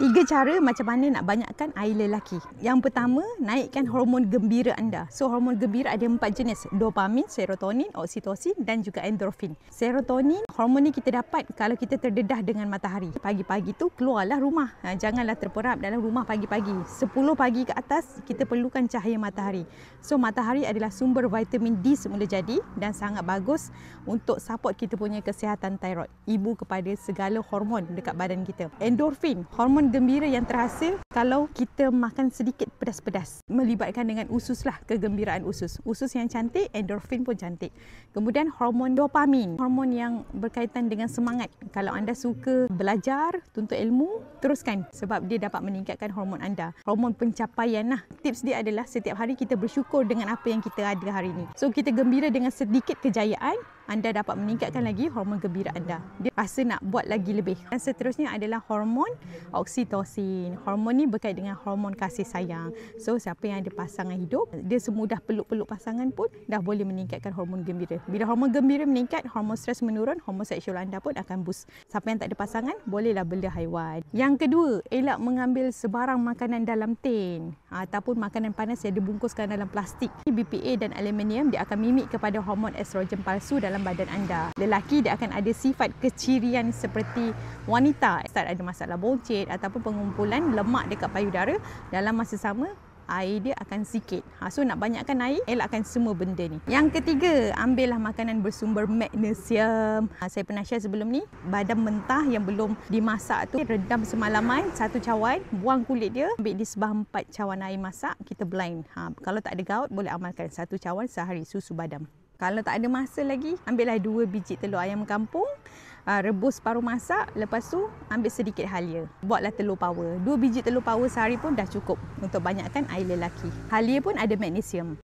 tiga cara macam mana nak banyakkan air lelaki. Yang pertama, naikkan hormon gembira anda. So, hormon gembira ada empat jenis. Dopamin, serotonin, oksitosin dan juga endorfin. Serotonin harmoni kita dapat kalau kita terdedah dengan matahari. Pagi-pagi tu keluarlah rumah. Ha, janganlah terperap dalam rumah pagi-pagi. 10 pagi ke atas kita perlukan cahaya matahari. So matahari adalah sumber vitamin D semula jadi dan sangat bagus untuk support kita punya kesihatan tiroid. Ibu kepada segala hormon dekat badan kita. Endorfin, hormon gembira yang terhasil kalau kita makan sedikit pedas-pedas. Melibatkan dengan usus lah kegembiraan usus. Usus yang cantik, endorfin pun cantik. Kemudian hormon dopamin, hormon yang berkaitan dengan semangat. Kalau anda suka belajar, tuntut ilmu, teruskan sebab dia dapat meningkatkan hormon anda. Hormon pencapaian lah. Tips dia adalah setiap hari kita bersyukur dengan apa yang kita ada hari ini. So kita gembira dengan sedikit kejayaan, anda dapat meningkatkan lagi hormon gembira anda. Dia rasa nak buat lagi lebih. Dan seterusnya adalah hormon oksitosin. Hormon ni berkait dengan hormon kasih sayang. So siapa yang ada pasangan hidup, dia semudah peluk-peluk pasangan pun dah boleh meningkatkan hormon gembira. Bila hormon gembira meningkat, hormon stres menurun, hormon seksual anda pun akan boost. Siapa yang tak ada pasangan, bolehlah beli haiwan. Yang kedua, elak mengambil sebarang makanan dalam tin ataupun makanan panas yang dibungkuskan dalam plastik. BPA dan aluminium dia akan mimik kepada hormon estrogen palsu dalam dalam badan anda. Lelaki dia akan ada sifat kecirian seperti wanita. Start ada masalah buncit ataupun pengumpulan lemak dekat payudara dalam masa sama air dia akan sikit. Ha, so nak banyakkan air, elakkan semua benda ni. Yang ketiga, ambillah makanan bersumber magnesium. Ha, saya pernah share sebelum ni, badam mentah yang belum dimasak tu, redam semalaman satu cawan, buang kulit dia, ambil di sebah empat cawan air masak, kita blind. Ha, kalau tak ada gout, boleh amalkan satu cawan sehari susu badam. Kalau tak ada masa lagi, ambillah dua biji telur ayam kampung. Ah, rebus separuh masak. Lepas tu, ambil sedikit halia. Buatlah telur power. Dua biji telur power sehari pun dah cukup untuk banyakkan air lelaki. Halia pun ada magnesium.